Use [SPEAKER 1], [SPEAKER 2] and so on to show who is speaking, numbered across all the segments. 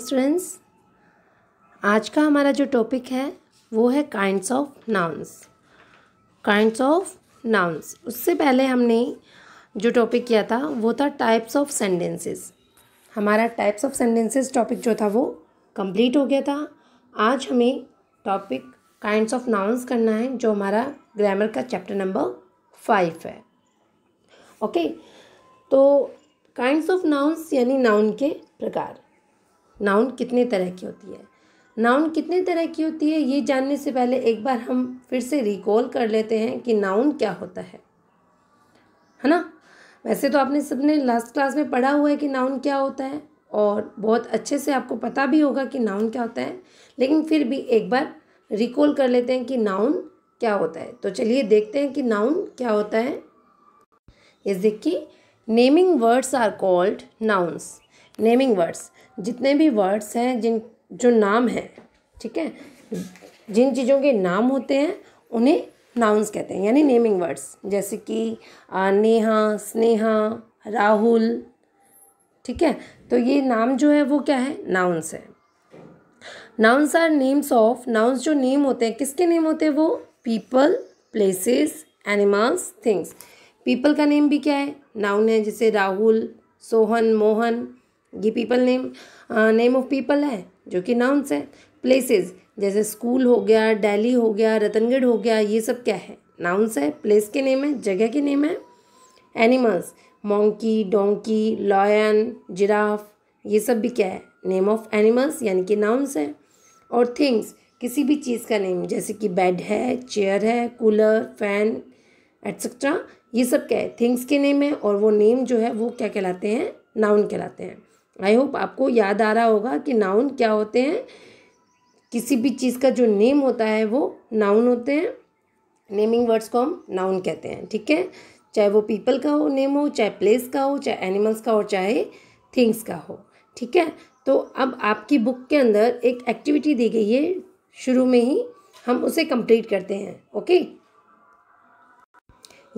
[SPEAKER 1] Students आज का हमारा जो टॉपिक है वो है kinds of nouns kinds of nouns उससे पहले हमने जो टॉपिक किया था वो था टाइप्स ऑफ सेंटेंसेस हमारा टाइप्स ऑफ सेंटेंसेस टॉपिक जो था वो कंप्लीट हो गया था आज हमें टॉपिक काइंड्स ऑफ नाउन्स करना है जो हमारा ग्रामर का चैप्टर नंबर फाइव है ओके तो काइंड्स ऑफ नाउन्स यानी नाउन के प्रकार नाउन कितने तरह की होती है नाउन कितने तरह की होती है ये जानने से पहले एक बार हम फिर से रिकॉल कर लेते हैं कि नाउन क्या होता है है ना वैसे तो आपने सबने लास्ट क्लास में पढ़ा हुआ है कि नाउन क्या होता है और बहुत अच्छे से आपको पता भी होगा कि नाउन क्या होता है लेकिन फिर भी एक बार रिकॉल कर लेते हैं कि नाउन क्या होता है तो चलिए देखते हैं कि नाउन क्या होता है ये देखिए naming words are called nouns naming words जितने भी वर्ड्स हैं जिन जो नाम हैं ठीक है जिन चीज़ों के नाम होते हैं उन्हें नाउंस कहते हैं यानी नेमिंग वर्ड्स जैसे कि नेहा स्नेहा राहुल ठीक है तो ये नाम जो है वो क्या है नाउंस है nouns are names of nouns जो नेम होते हैं किसके नेम होते हैं वो people places animals things people का नेम भी क्या है नाउन है जैसे राहुल सोहन मोहन ये people name name of people है जो कि नाउंस है प्लेसेस जैसे स्कूल हो गया डेली हो गया रतनगढ़ हो गया ये सब क्या है नाउंस है प्लेस के नेम है जगह के नेम है animals monkey donkey lion giraffe ये सब भी क्या है नेम ऑफ एनिमल्स यानी कि नाउंस है और थिंग्स किसी भी चीज़ का नेम जैसे कि बेड है चेयर है कूलर फैन एट्सट्रा ये सब क्या है थिंग्स के नेम है और वो नेम जो है वो क्या कहलाते हैं नाउन कहलाते हैं आई होप आपको याद आ रहा होगा कि नाउन क्या होते हैं किसी भी चीज़ का जो नेम होता है वो नाउन होते हैं नेमिंग वर्ड्स को हम नाउन कहते हैं ठीक है चाहे वो पीपल का हो नेम हो चाहे प्लेस का हो चाहे एनिमल्स का हो चाहे थिंग्स का हो ठीक है तो अब आपकी बुक के अंदर एक एक्टिविटी दी गई है शुरू में ही हम उसे कंप्लीट करते हैं ओके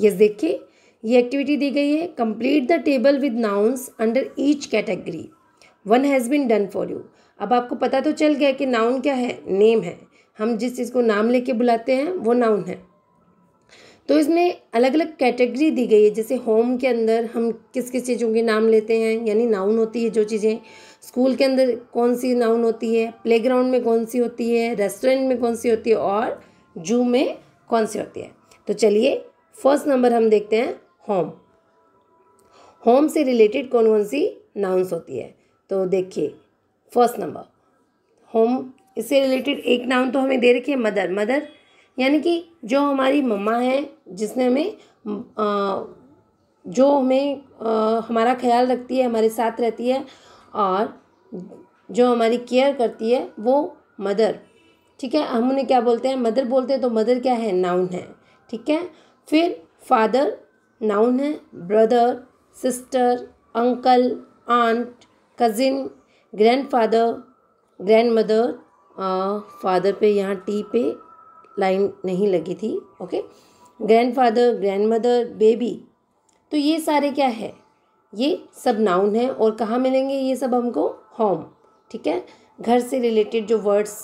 [SPEAKER 1] यस देखिए ये एक्टिविटी दी गई है complete the table with nouns under each category one has been done for you अब आपको पता तो चल गया कि नाउन क्या है नेम है हम जिस चीज़ को नाम लेके बुलाते हैं वो नाउन है तो इसमें अलग अलग कैटेगरी दी गई है जैसे होम के अंदर हम किस किस चीज़ों के नाम लेते हैं यानी नाउन होती है जो चीज़ें स्कूल के अंदर कौन सी नाउन होती है प्लेग्राउंड में कौन सी होती है रेस्टोरेंट में कौन सी होती है और जू में कौन सी होती है तो चलिए फर्स्ट नंबर हम देखते हैं होम होम से रिलेटेड कौन कौन सी नाउंस होती है तो देखिए फर्स्ट नंबर होम इससे रिलेटेड एक नाउन तो हमें दे रखी है मदर मदर यानी कि जो हमारी मम्मा है जिसने हमें आ, जो हमें आ, हमारा ख्याल रखती है हमारे साथ रहती है और जो हमारी केयर करती है वो मदर ठीक है हम उन्हें क्या बोलते हैं मदर बोलते हैं तो मदर क्या है नाउन है ठीक है फिर फादर नाउन है brother sister uncle aunt cousin grandfather grandmother father पे यहाँ टी पे लाइन नहीं लगी थी ओके ग्रैंडफादर ग्रैंडमदर बेबी तो ये सारे क्या है ये सब नाउन है और कहाँ मिलेंगे ये सब हमको होम ठीक है घर से रिलेटेड जो वर्ड्स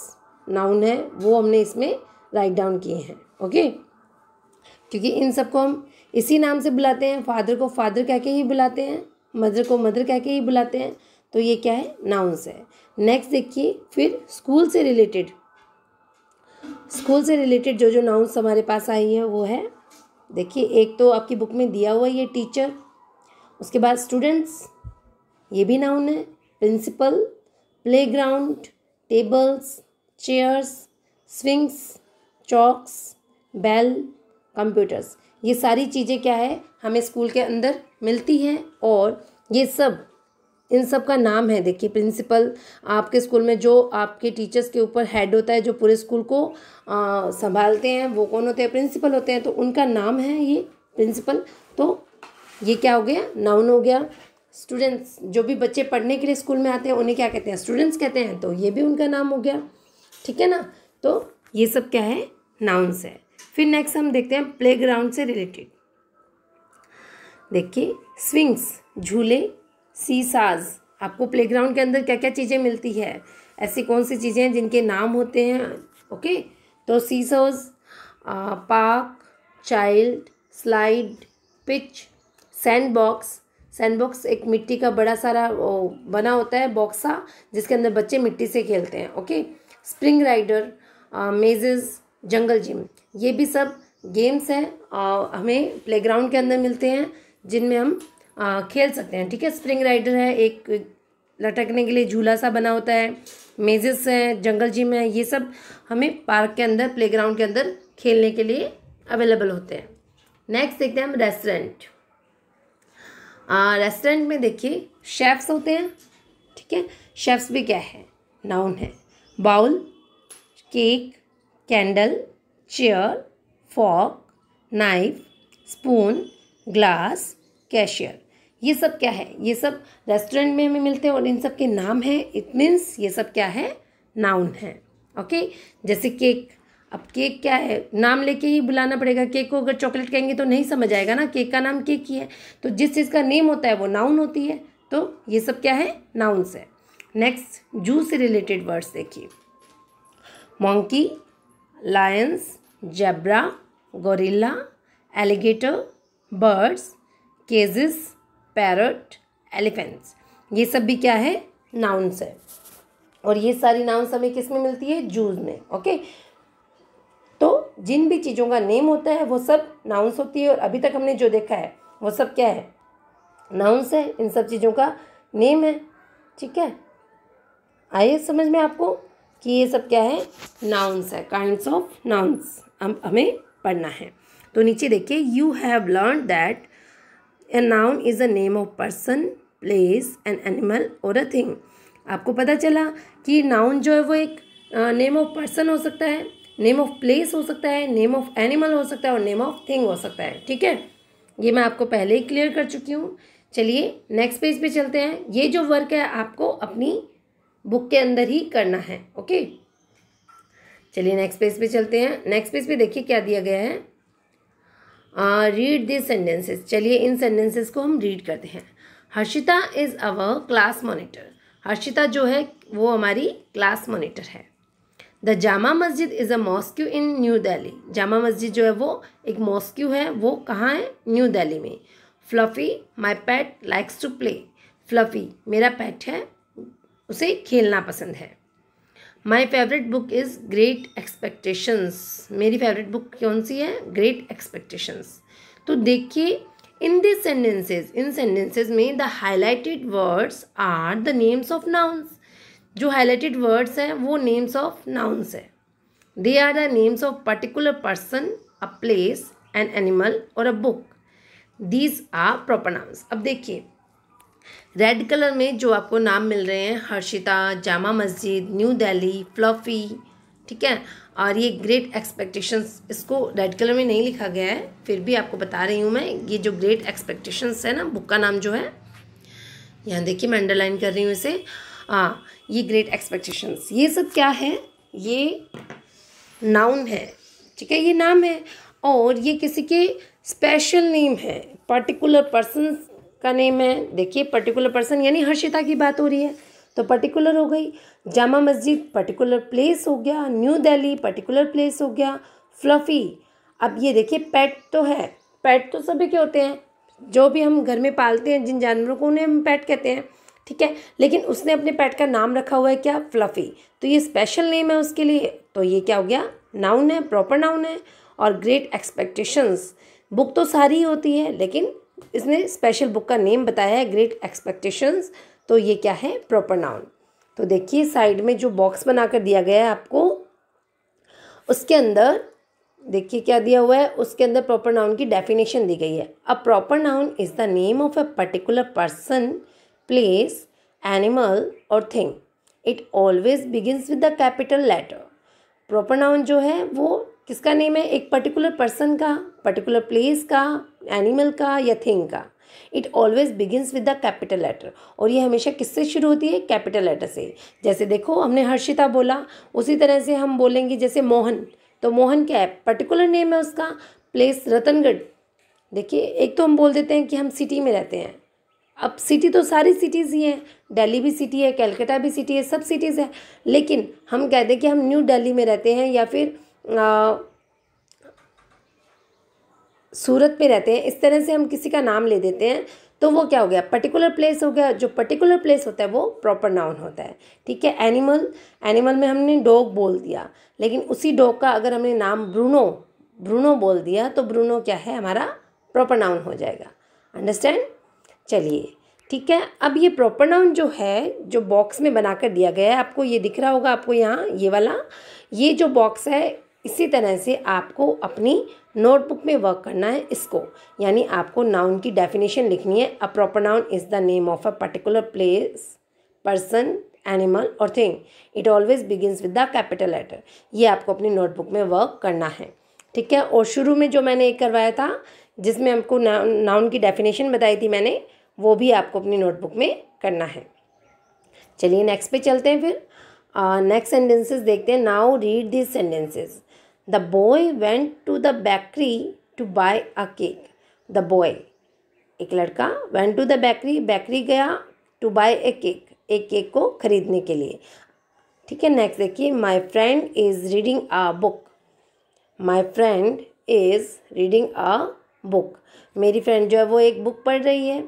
[SPEAKER 1] नाउन है वो हमने इसमें राइट डाउन किए हैं ओके क्योंकि इन सबको हम इसी नाम से बुलाते हैं फादर को फादर कह के ही बुलाते हैं मदर को मदर कह के ही बुलाते हैं तो ये क्या है नाउन्स है नेक्स्ट देखिए फिर स्कूल से रिलेटेड स्कूल से रिलेटेड जो जो नाउंस हमारे पास आई है वो है देखिए एक तो आपकी बुक में दिया हुआ ये टीचर उसके बाद स्टूडेंट्स ये भी नाउन है principal playground tables chairs swings chalks bell computers ये सारी चीज़ें क्या है हमें स्कूल के अंदर मिलती हैं और ये सब इन सब का नाम है देखिए प्रिंसिपल आपके स्कूल में जो आपके टीचर्स के ऊपर हेड होता है जो पूरे स्कूल को आ, संभालते हैं वो कौन होते हैं प्रिंसिपल होते हैं तो उनका नाम है ये प्रिंसिपल तो ये क्या हो गया नाउन हो गया स्टूडेंट्स जो भी बच्चे पढ़ने के लिए स्कूल में आते हैं उन्हें क्या कहते हैं स्टूडेंट्स कहते हैं तो ये भी उनका नाम हो गया ठीक है ना तो ये सब क्या है नाउन्स है फिर नेक्स्ट हम देखते हैं प्लेग्राउंड से रिलेटेड देखिए स्विंग्स झूले सीसाज आपको प्लेग्राउंड के अंदर क्या क्या चीज़ें मिलती है ऐसी कौन सी चीज़ें हैं जिनके नाम होते हैं ओके तो seesaws park child slide pitch sand box sand box एक मिट्टी का बड़ा सारा बना होता है बॉक्सा जिसके अंदर बच्चे मिट्टी से खेलते हैं okay spring rider mazes jungle gym ये भी सब गेम्स हैं हमें प्लेग्राउंड के अंदर मिलते हैं जिनमें हम आ, खेल सकते हैं ठीक है स्प्रिंग राइडर है एक लटकने के लिए झूला सा बना होता है मेजेस हैं जंगल जिम है ये सब हमें पार्क के अंदर प्लेग्राउंड के अंदर खेलने के लिए अवेलेबल होते हैं नेक्स्ट देखते हैं हम रेस्टोरेंट रेस्टोरेंट में देखिए शेफ्स होते हैं ठीक है शेफ्स भी क्या है नाउन है bowl cake candle chair fork knife spoon glass cashier ये सब क्या है ये सब रेस्टोरेंट में हमें मिलते हैं और इन सब के नाम हैं इट मीन्स ये सब क्या है नाउन है ओके जैसे केक अब केक क्या है नाम लेके ही बुलाना पड़ेगा केक को अगर चॉकलेट कहेंगे तो नहीं समझ आएगा ना केक का नाम केक ही है तो जिस चीज़ का नेम होता है वो नाउन होती है तो ये सब क्या है नाउन्स है नेक्स्ट जू से रिलेटेड वर्ड्स देखिए monkey lions zebra gorilla alligator birds cages parrot elephants ये सब भी क्या है नाउन्स है और ये सारी नाउन्स हमें किस में मिलती है जूज में ओके तो जिन भी चीज़ों का नेम होता है वो सब नाउन्स होती है और अभी तक हमने जो देखा है वो सब क्या है नाउन्स है इन सब चीज़ों का नेम है ठीक है आइए समझ में आपको कि ये सब क्या है नाउन्स है काइंड्स ऑफ नाउन्स हम हमें पढ़ना है तो नीचे देखिए you have learn that a noun is a name of person place an animal और अ थिंग आपको पता चला कि नाउन जो है वो एक नेम ऑफ पर्सन हो सकता है नेम ऑफ प्लेस हो सकता है नेम ऑफ एनिमल हो सकता है और नेम ऑफ थिंग हो सकता है ठीक है ये मैं आपको पहले ही क्लियर कर चुकी हूँ चलिए नेक्स्ट पेज पे चलते हैं ये जो वर्क है आपको अपनी बुक के अंदर ही करना है ओके चलिए नेक्स्ट पेज पे चलते हैं नेक्स्ट पेज पे देखिए क्या दिया गया है रीड दिस सेंटेंसेस चलिए इन सेंटेंसेस को हम रीड करते हैं Harshita is our class monitor Harshita जो है वो हमारी क्लास मॉनिटर है the Jama Masjid is a mosque in new Delhi Jama Masjid जो है वो एक मॉस्क्यू है वो कहाँ है न्यू दिल्ली में Fluffy my pet likes to play Fluffy मेरा पैट है उसे खेलना पसंद है my favourite book is Great Expectations मेरी फेवरेट बुक कौन सी है ग्रेट एक्सपेक्टेशंस तो देखिए in this sentences in sentences में the highlighted words are the names of nouns जो हाईलाइटेड वर्ड्स हैं वो नेम्स ऑफ नाउन्स है they are the names of particular person a place an animal और a book these are proper nouns अब देखिए red colour में जो आपको नाम मिल रहे हैं हर्षिता जामा मस्जिद न्यू दिल्ली फ्लॉफी ठीक है और ये ग्रेट एक्सपेक्टेशंस इसको रेड कलर में नहीं लिखा गया है फिर भी आपको बता रही हूँ मैं ये जो ग्रेट एक्सपेक्टेशंस है ना बुक का नाम जो है यहाँ देखिए मैं अंडरलाइन कर रही हूँ इसे हाँ ये ग्रेट एक्सपेक्टेशंस ये सब क्या है ये नाउन है ठीक है ये नाम है और ये किसी के स्पेशल नेम है पर्टिकुलर पर्सन का नेम है देखिए पर्टिकुलर पर्सन यानी हर्षिता की बात हो रही है तो पर्टिकुलर हो गई जामा मस्जिद पर्टिकुलर प्लेस हो गया न्यू दिल्ली पर्टिकुलर प्लेस हो गया फ्लफ़ी अब ये देखिए पेट तो है पेट तो सभी के होते हैं जो भी हम घर में पालते हैं जिन जानवरों को उन्हें हम पेट कहते हैं ठीक है लेकिन उसने अपने पेट का नाम रखा हुआ है क्या फ्लफ़ी तो ये स्पेशल नेम है उसके लिए तो ये क्या हो गया नाउन है प्रॉपर नाउन है और ग्रेट एक्सपेक्टेशंस बुक तो सारी होती है लेकिन इसने स्पेशल बुक का नेम बताया है ग्रेट एक्सपेक्टेशंस तो ये क्या है प्रॉपर नाउन तो देखिए साइड में जो बॉक्स बनाकर दिया गया है आपको उसके अंदर देखिए क्या दिया हुआ है उसके अंदर प्रॉपर नाउन की डेफिनेशन दी गई है a proper noun is the name of a particular person place animal और thing it always begins with the capital letter proper noun जो है वो किसका नेम है एक पर्टिकुलर पर्सन का पर्टिकुलर प्लेस का एनिमल का या थिंग का it always begins with the capital letter और ये हमेशा किससे शुरू होती है कैपिटल लेटर से जैसे देखो हमने हर्षिता बोला उसी तरह से हम बोलेंगे जैसे मोहन तो मोहन क्या है पर्टिकुलर नेम है उसका प्लेस रतनगढ़ देखिए एक तो हम बोल देते हैं कि हम सिटी में रहते हैं अब सिटी तो सारी सिटीज़ ही हैं दिल्ली भी सिटी है कैलकाटा भी सिटी है सब सिटीज़ है लेकिन हम कहते हैं कि हम न्यू दिल्ली में रहते हैं या फिर सूरत में रहते हैं इस तरह से हम किसी का नाम ले देते हैं तो वो क्या हो गया पर्टिकुलर प्लेस हो गया जो पर्टिकुलर प्लेस होता है वो प्रॉपर नाउन होता है ठीक है एनिमल एनिमल में हमने डॉग बोल दिया लेकिन उसी डॉग का अगर हमने नाम ब्रूनो ब्रूनो बोल दिया तो ब्रूनो क्या है हमारा प्रॉपर नाउन हो जाएगा अंडरस्टैंड चलिए ठीक है अब ये प्रॉपर नाउन जो है जो बॉक्स में बनाकर दिया गया है आपको ये दिख रहा होगा आपको यहाँ ये वाला ये जो बॉक्स है इसी तरह से आपको अपनी नोटबुक में वर्क करना है इसको यानी आपको नाउन की डेफिनेशन लिखनी है a proper noun is the name of a particular place person animal और thing it always begins with the capital letter ये आपको अपनी नोटबुक में वर्क करना है ठीक है और शुरू में जो मैंने एक करवाया था जिसमें हमको नाउन की डेफिनेशन बताई थी मैंने वो भी आपको अपनी नोटबुक में करना है चलिए नेक्स्ट पे चलते हैं फिर नेक्स्ट uh, सेंटेंसेस देखते हैं now read this sentences the boy went to the bakery to buy a cake the boy एक लड़का went to the bakery bakery गया टू बाय ए केक एक केक को खरीदने के लिए ठीक है नेक्स्ट देखिए my friend is reading a book my friend is reading a book मेरी फ्रेंड जो है वो एक बुक पढ़ रही है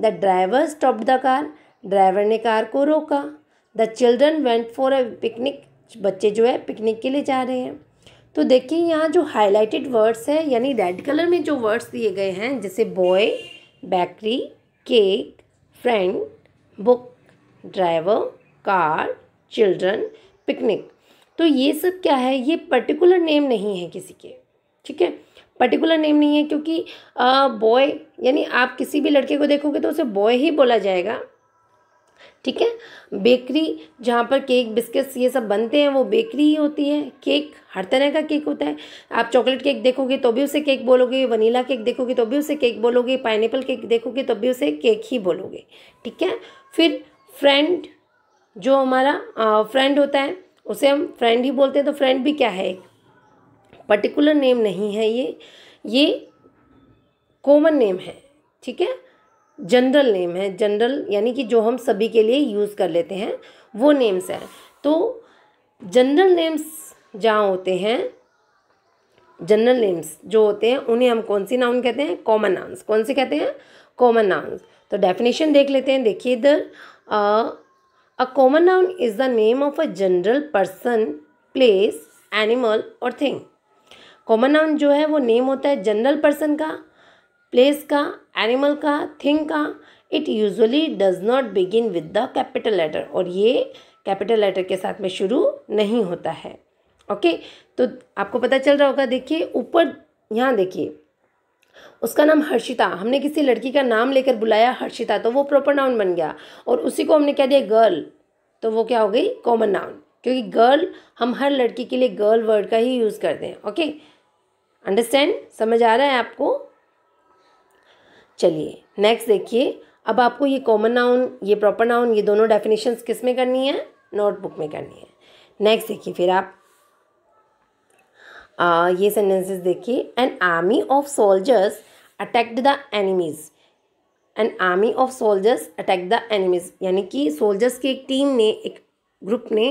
[SPEAKER 1] the driver stop the car driver ने कार को रोका the children went for a picnic बच्चे जो है पिकनिक के लिए जा रहे हैं तो देखिए यहाँ जो हाईलाइटेड वर्ड्स हैं यानी रेड कलर में जो वर्ड्स दिए गए हैं जैसे boy bakery cake friend book driver car children picnic तो ये सब क्या है ये पर्टिकुलर नेम नहीं है किसी के ठीक है पर्टिकुलर नेम नहीं है क्योंकि बॉय यानी आप किसी भी लड़के को देखोगे तो उसे बॉय ही बोला जाएगा ठीक है बेकरी जहाँ पर केक बिस्किट्स ये सब बनते हैं वो बेकरी ही होती है केक हर तरह का केक होता है आप चॉकलेट केक देखोगे तो भी उसे केक बोलोगे वनीला केक देखोगे तो भी उसे केक बोलोगे पाइनएपल केक देखोगे तो भी उसे केक ही बोलोगे ठीक है फिर फ्रेंड जो हमारा फ्रेंड होता है उसे हम फ्रेंड ही बोलते हैं तो फ्रेंड भी क्या है एक पर्टिकुलर नेम नहीं है ये ये कॉमन नेम है ठीक है जनरल नेम है जनरल यानी कि जो हम सभी के लिए यूज़ कर लेते हैं वो नेम्स हैं तो जनरल नेम्स जहाँ होते हैं जनरल नेम्स जो होते हैं उन्हें हम कौन सी नाउन कहते हैं कॉमन नाउंस कौन से कहते हैं कॉमन नाउंस तो डेफिनेशन देख लेते हैं देखिए इधर a common noun is the name of a general person place animal और थिंग कॉमन नाउन जो है वो नेम होता है जनरल पर्सन का प्लेस का एनिमल का थिंग का it usually does not begin with the capital letter और ये कैपिटल लेटर के साथ में शुरू नहीं होता है ओके okay? तो आपको पता चल रहा होगा देखिए ऊपर यहाँ देखिए उसका नाम हर्षिता हमने किसी लड़की का नाम लेकर बुलाया हर्षिता तो वो प्रॉपर नाउन बन गया और उसी को हमने क्या दिया गर्ल तो वो क्या हो गई कॉमन नाउन क्योंकि गर्ल हम हर लड़की के लिए गर्ल वर्ड का ही यूज़ करते हैं ओके अंडरस्टैंड समझ आ रहा है आपको चलिए नेक्स्ट देखिए अब आपको ये कॉमन नाउन ये प्रॉपर नाउन ये दोनों डेफिनेशन किस में करनी है नोटबुक में करनी है नेक्स्ट देखिए फिर आप आ, ये सेंटेंसेस देखिए an army of soldiers attacked the enemies an army of soldiers attack the enemies यानी कि सोल्जर्स की एक टीम ने एक ग्रुप ने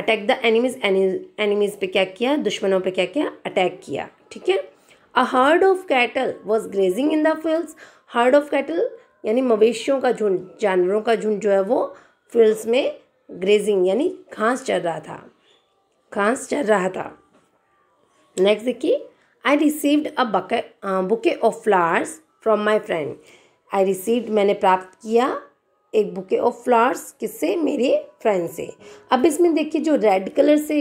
[SPEAKER 1] अटैक द एनिमीज एनिमीज पे क्या किया दुश्मनों पे क्या किया अटैक किया ठीक है a herd of cattle was grazing in the fields herd of cattle यानी मवेशियों का झुंड जानवरों का झुंड जो है वो फील्ड्स में ग्रेजिंग यानी घास चढ़ रहा था घास चढ़ रहा था नेक्स्ट देखिए आई received a bouquet bouquet of flowers from my friend I received मैंने प्राप्त किया एक बुके ऑफ फ्लावर्स किससे मेरे फ्रेंड से अब इसमें देखिए जो रेड कलर से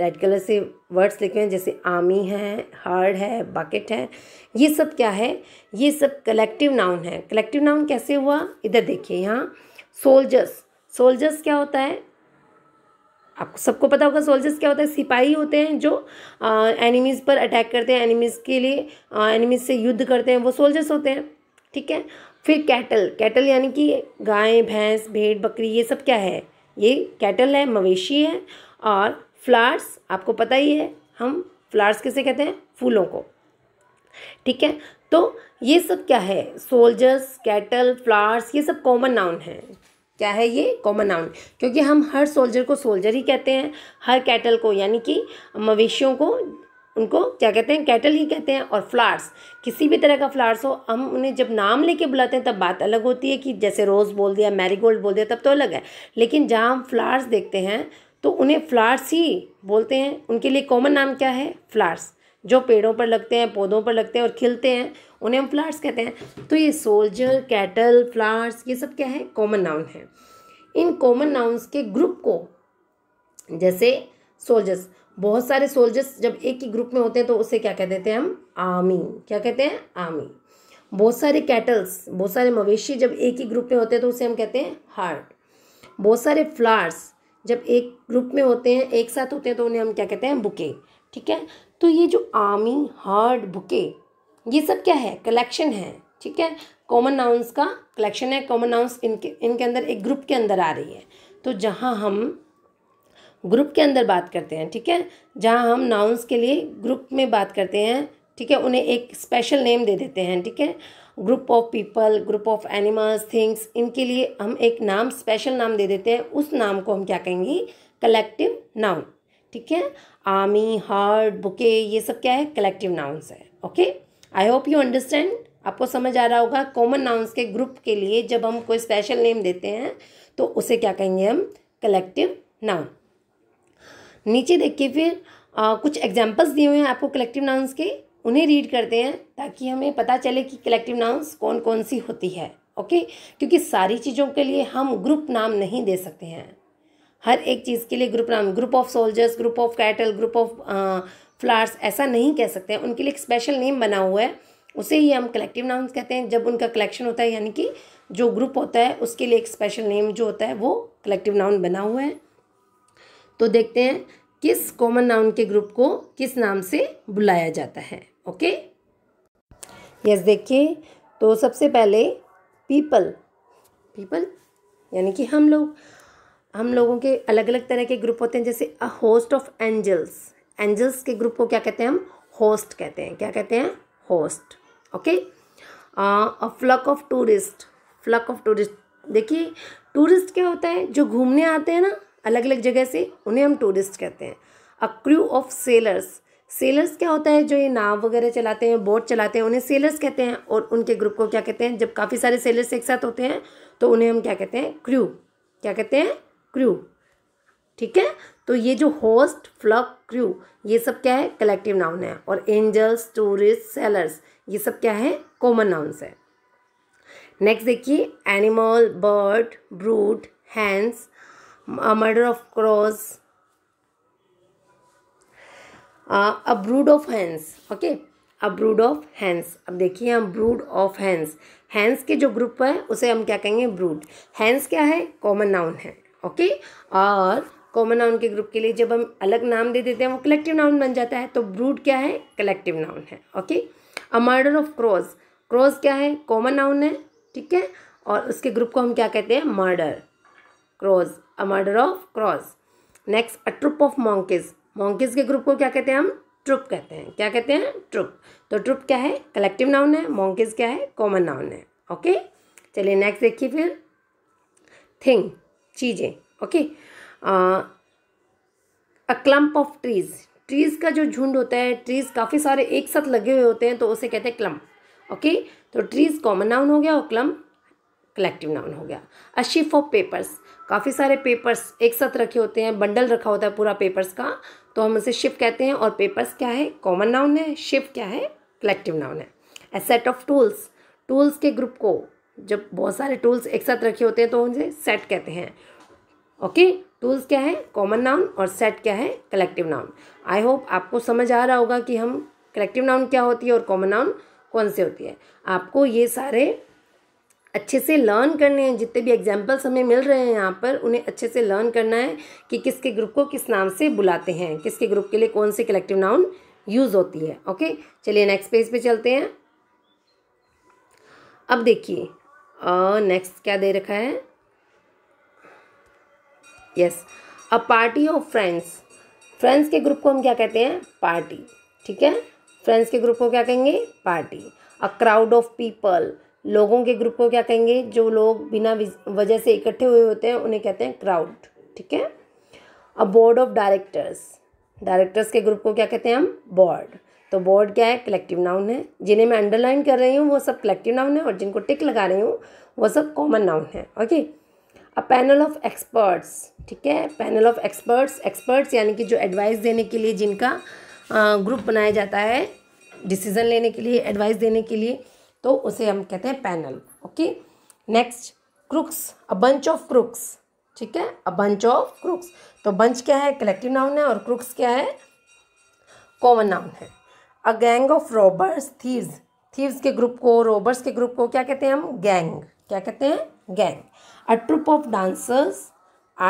[SPEAKER 1] रेड कलर से वर्ड्स लिखे हैं जैसे आर्मी है हार्ड है बकेट है ये सब क्या है ये सब कलेक्टिव नाउन है कलेक्टिव नाउन कैसे हुआ इधर देखिए यहाँ सोल्जर्स सोल्जर्स क्या होता है आपको सबको पता होगा सोल्जर्स क्या होता है सिपाही होते हैं जो एनिमीज़ पर अटैक करते हैं एनिमीज़ के लिए एनिमीज़ से युद्ध करते हैं वो सोल्जर्स होते हैं ठीक है फिर कैटल कैटल यानी कि गाय भैंस भेड़ बकरी ये सब क्या है ये कैटल है मवेशी है और फ्लावर्स आपको पता ही है हम फ्लावर्स किसे कहते हैं फूलों को ठीक है तो ये सब क्या है सोल्जर्स कैटल फ्लावर्स ये सब कॉमन नाउन है क्या है ये कॉमन नाउन क्योंकि हम हर सोल्जर को सोल्जर ही कहते हैं हर कैटल को यानी कि मवेशियों को उनको क्या कहते हैं कैटल ही कहते हैं और फ्लावर्स किसी भी तरह का फ्लावर्स हो हम उन्हें जब नाम लेके बुलाते हैं तब बात अलग होती है कि जैसे रोज़ बोल दिया मैरीगोल्ड बोल दिया तब तो अलग है लेकिन जहाँ हम फ्लावर्स देखते हैं तो उन्हें फ्लावर्स ही बोलते हैं उनके लिए कॉमन नाम क्या है फ्लावर्स जो पेड़ों पर लगते हैं पौधों पर लगते हैं और खिलते हैं उन्हें हम फ्लावर्स कहते हैं तो ये सोल्जर कैटल फ्लावर्स ये सब क्या है कॉमन नाउन है इन कॉमन नाउन्स के ग्रुप को जैसे सोल्जर्स बहुत सारे सोल्जर्स जब एक ही ग्रुप में होते हैं तो उसे क्या कह देते हैं हम आर्मी क्या कहते हैं आर्मी बहुत सारे कैटल्स बहुत सारे मवेशी जब एक ही ग्रुप में होते हैं तो उसे हम कहते हैं हार्ट बहुत सारे फ्लावर्स जब एक ग्रुप में होते हैं एक साथ होते हैं तो उन्हें हम क्या कहते हैं बुके ठीक है तो ये जो आर्मी हार्ड बुके ये सब क्या है कलेक्शन है ठीक है कॉमन नाउंस का कलेक्शन है कॉमन नाउंस इनके इनके अंदर एक ग्रुप के अंदर आ रही है तो जहाँ हम ग्रुप के अंदर बात करते हैं ठीक है जहाँ हम नाउंस के लिए ग्रुप में बात करते हैं ठीक है उन्हें एक स्पेशल नेम दे देते हैं ठीक है group of people group of animals things इनके लिए हम एक नाम स्पेशल नाम दे देते हैं उस नाम को हम क्या कहेंगे कलेक्टिव नाउन ठीक है आर्मी हार्ट बुके ये सब क्या है कलेक्टिव नाउन्स है okay I hope you understand आपको समझ आ रहा होगा कॉमन नाउन्स के ग्रुप के लिए जब हम कोई स्पेशल नेम देते हैं तो उसे क्या कहेंगे हम कलेक्टिव नाउन नीचे देखिए फिर आ, कुछ एग्जाम्पल्स दिए हुए हैं आपको कलेक्टिव नाउन्स के उन्हें रीड करते हैं ताकि हमें पता चले कि कलेक्टिव नाउंस कौन कौन सी होती है ओके क्योंकि सारी चीज़ों के लिए हम ग्रुप नाम नहीं दे सकते हैं हर एक चीज़ के लिए ग्रुप नाम group of soldiers group of cattle group of flowers ऐसा नहीं कह सकते हैं उनके लिए एक स्पेशल नेम बना हुआ है उसे ही हम कलेक्टिव नाउंस कहते हैं जब उनका कलेक्शन होता है यानी कि जो ग्रुप होता है उसके लिए एक स्पेशल नेम जो होता है वो कलेक्टिव नाउन बना हुआ है तो देखते हैं किस कॉमन नाउन के ग्रुप को किस नाम से बुलाया जाता है ओके यस देखिए तो सबसे पहले पीपल पीपल यानी कि हम लोग हम लोगों के अलग अलग तरह के ग्रुप होते हैं जैसे a host of angels angels के ग्रुप को क्या कहते हैं हम होस्ट कहते हैं क्या कहते हैं host okay a flock of tourist flock of tourist देखिए टूरिस्ट क्या होता है जो घूमने आते हैं ना अलग अलग जगह से उन्हें हम टूरिस्ट कहते हैं a crew of sailors sailors क्या होता है जो ये नाव वगैरह चलाते हैं बोट चलाते हैं उन्हें सेलर्स कहते हैं और उनके ग्रुप को क्या कहते हैं जब काफ़ी सारे सेलर्स एक साथ होते हैं तो उन्हें हम क्या कहते हैं क्रू क्या कहते हैं क्रू ठीक है तो ये जो होस्ट फ्लॉक क्रू ये सब क्या है कलेक्टिव नाउन है और एंजल्स टूरिस्ट सेलर्स ये सब क्या है कॉमन नाउन्स है नेक्स्ट देखिए animal bird brood hens murder of crows a brood of hens okay a brood of hens अब देखिए हम ब्रूड ऑफ हैंस हैंस के जो ग्रुप है उसे हम क्या कहेंगे ब्रूड हैंस क्या है कॉमन नाउन है ओके और कॉमन नाउन के ग्रुप के लिए जब हम अलग नाम दे देते हैं वो कलेक्टिव नाउन बन जाता है तो ब्रूड क्या है कलेक्टिव नाउन है okay a murder of crows crows क्या है कॉमन नाउन है ठीक है और उसके ग्रुप को हम क्या कहते हैं murder crows a murder of crows next a troupe of monkeys monkeys के ग्रुप को क्या कहते हैं हम ट्रुप कहते हैं क्या कहते हैं ट्रुप तो ट्रुप क्या है कलेक्टिव नाउन है मॉन्कीज क्या है कॉमन नाउन है ओके चलिए नेक्स्ट देखिए फिर थिंग चीज़ें okay a clump of trees trees का जो झुंड होता है ट्रीज़ काफ़ी सारे एक साथ लगे हुए होते हैं तो उसे कहते हैं क्लम्प ओके तो ट्रीज़ कॉमन नाउन हो गया और क्लम्प कलेक्टिव नाउन हो गया अ शिफ ऑफ पेपर्स काफ़ी सारे पेपर्स एक साथ रखे होते हैं बंडल रखा होता है पूरा पेपर्स का तो हम उसे शिप कहते हैं और पेपर्स क्या है कॉमन नाउन है शिप क्या है कलेक्टिव नाउन है a set of tools tools के ग्रुप को जब बहुत सारे टूल्स एक साथ रखे होते हैं तो उनसे सेट कहते हैं ओके टूल्स क्या है कॉमन नाउन और सेट क्या है कलेक्टिव नाउन आई होप आपको समझ आ रहा होगा कि हम कलेक्टिव नाउन क्या होती है और कॉमन नाउन कौन से होती है आपको ये सारे अच्छे से लर्न करने हैं जितने भी एग्जाम्पल्स हमें मिल रहे हैं यहाँ पर उन्हें अच्छे से लर्न करना है कि किसके ग्रुप को किस नाम से बुलाते हैं किसके ग्रुप के लिए कौन से कलेक्टिव नाउन यूज़ होती है ओके चलिए नेक्स्ट पेज पे चलते हैं अब देखिए नेक्स्ट क्या दे रखा है yes a party of friends friends के ग्रुप को हम क्या कहते हैं पार्टी ठीक है फ्रेंड्स के ग्रुप को क्या कहेंगे party a crowd of people लोगों के ग्रुप को क्या कहेंगे जो लोग बिना वजह से इकट्ठे हुए होते हैं उन्हें कहते हैं क्राउड ठीक है a board of directors directors के ग्रुप को क्या कहते हैं हम बोर्ड तो बोर्ड क्या है कलेक्टिव नाउन है जिन्हें मैं अंडरलाइन कर रही हूँ वो सब कलेक्टिव नाउन है और जिनको टिक लगा रही हूँ वो सब कॉमन नाउन है ओके अब पैनल ऑफ एक्सपर्ट्स ठीक है पैनल ऑफ एक्सपर्ट्स एक्सपर्ट्स यानी कि जो एडवाइस देने के लिए जिनका ग्रुप बनाया जाता है डिसीज़न लेने के लिए एडवाइस देने के लिए तो उसे हम कहते हैं panel okay next crooks a bunch of crooks ठीक है अ बंच ऑफ क्रुक्स तो बंच क्या है कलेक्टिव नाउन है और क्रुक्स क्या है कॉमन नाउन है a gang of robbers thieves thieves के ग्रुप को रोबर्स के ग्रुप को क्या कहते हैं हम गैंग क्या कहते हैं gang a troupe of dancers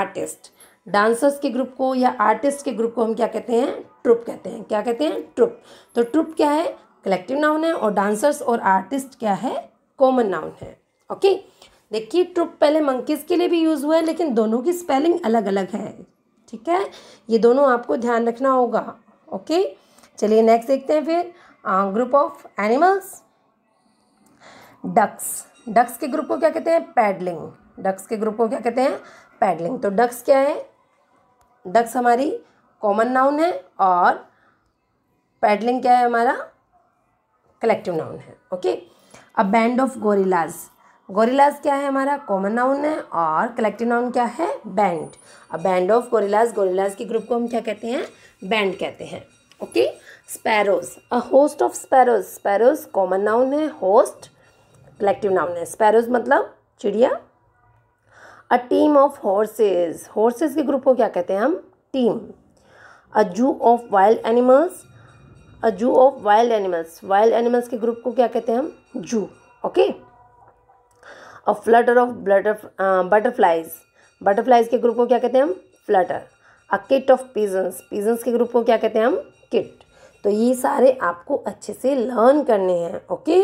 [SPEAKER 1] artist dancers के ग्रुप को या आर्टिस्ट के ग्रुप को हम क्या कहते हैं ट्रुप कहते हैं क्या कहते हैं ट्रुप तो ट्रुप क्या है कलेक्टिव नाउन है और डांसर्स और आर्टिस्ट क्या है कॉमन नाउन है ओके देखिए ट्रुप पहले मंकीज़ के लिए भी यूज़ हुआ है लेकिन दोनों की स्पेलिंग अलग अलग है ठीक है ये दोनों आपको ध्यान रखना होगा ओके चलिए नेक्स्ट देखते हैं फिर group of animals ducks ducks के ग्रुप को क्या कहते हैं पैडलिंग डक्स के ग्रुप को क्या कहते हैं पैडलिंग तो डक्स क्या है डक्स हमारी कॉमन नाउन है और पैडलिंग क्या है हमारा कलेक्टिव नाउन है okay a band of gorillas gorillas क्या है हमारा कॉमन नाउन है और कलेक्टिव नाउन क्या है band a band of gorillas gorillas के ग्रुप को हम क्या कहते हैं बैंड कहते हैं okay sparrows a host of sparrows sparrows common noun है होस्ट कलेक्टिव नाउन है स्पैरोज मतलब चिड़िया a team of horses horses के ग्रुप को क्या कहते हैं हम team a zoo of wild animals a zoo of wild animals wild animals के ग्रुप को क्या कहते हैं हम zoo okay a flutter of ब्लटर बटरफ्लाइज बटरफ्लाइज के ग्रुप को क्या कहते हैं हम flutter a kit of pigeons pigeons के ग्रुप को क्या कहते हैं हम किट तो ये सारे आपको अच्छे से लर्न करने हैं ओके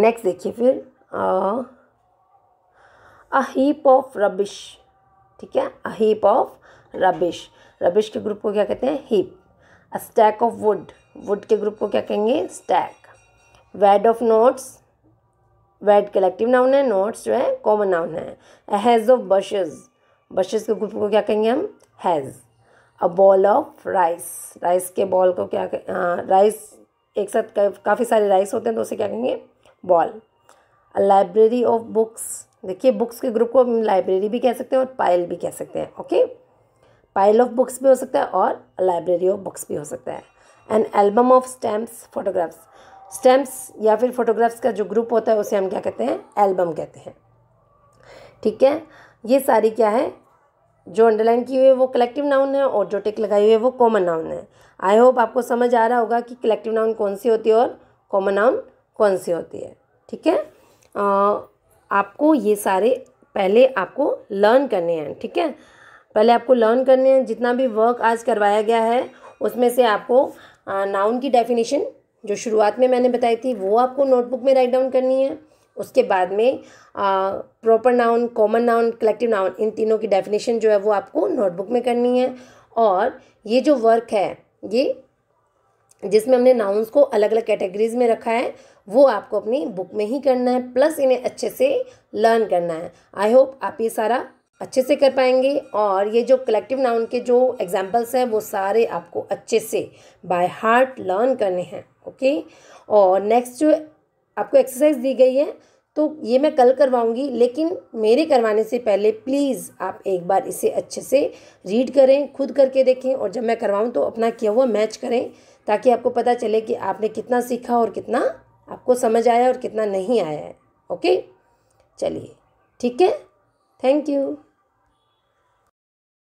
[SPEAKER 1] नेक्स्ट देखिए फिर अ हीप ऑफ रबिश ठीक है a heap of rubbish rubbish के ग्रुप को क्या कहते हैं heap a stack of wood wood के ग्रुप को क्या कहेंगे stack wad of notes wad collective noun है नोट्स जो है कॉमन नाउन है हैज़ ऑफ बशेज़ बशेज़ के ग्रुप को क्या कहेंगे हम hedge a ball of rice rice के बॉल को क्या राइस हाँ, एक साथ काफ़ी सारे राइस होते हैं तो उसे क्या कहेंगे ball a library of books देखिए बुक्स के ग्रुप को हम लाइब्रेरी भी कह सकते हैं और पायल भी कह सकते हैं okay okay? Pile of books भी हो सकता है और लाइब्रेरी ऑफ बुक्स भी हो सकता है and album of stamps photographs stamps या फिर फोटोग्राफ्स का जो ग्रुप होता है उसे हम क्या कहते हैं एल्बम कहते हैं ठीक है ये सारी क्या है जो अंडरलाइन की हुई है वो कलेक्टिव नाउन है और जो टिक लगाई हुई है वो कॉमन नाउन है आई होप आपको समझ आ रहा होगा कि कलेक्टिव नाउन कौन सी होती है और कॉमन नाउन कौन सी होती है ठीक है आपको ये सारे पहले आपको लर्न करने हैं ठीक है पहले आपको लर्न करने हैं जितना भी वर्क आज करवाया गया है उसमें से आपको नाउन की डेफिनेशन जो शुरुआत में मैंने बताई थी वो आपको नोटबुक में राइट डाउन करनी है उसके बाद में proper noun common noun collective noun इन तीनों की डेफिनेशन जो है वो आपको नोटबुक में करनी है और ये जो वर्क है ये जिसमें हमने नाउन्स को अलग अलग कैटेगरीज में रखा है वो आपको अपनी बुक में ही करना है प्लस इन्हें अच्छे से लर्न करना है आई होप आप ये सारा अच्छे से कर पाएंगे और ये जो कलेक्टिव नाउन के जो एग्जाम्पल्स हैं वो सारे आपको अच्छे से बाय हार्ट लर्न करने हैं ओके और नेक्स्ट जो आपको एक्सरसाइज दी गई है तो ये मैं कल करवाऊंगी लेकिन मेरे करवाने से पहले प्लीज़ आप एक बार इसे अच्छे से रीड करें खुद करके देखें और जब मैं करवाऊँ तो अपना किया हुआ मैच करें ताकि आपको पता चले कि आपने कितना सीखा और कितना आपको समझ आया और कितना नहीं आया है ओके चलिए ठीक है थैंक यू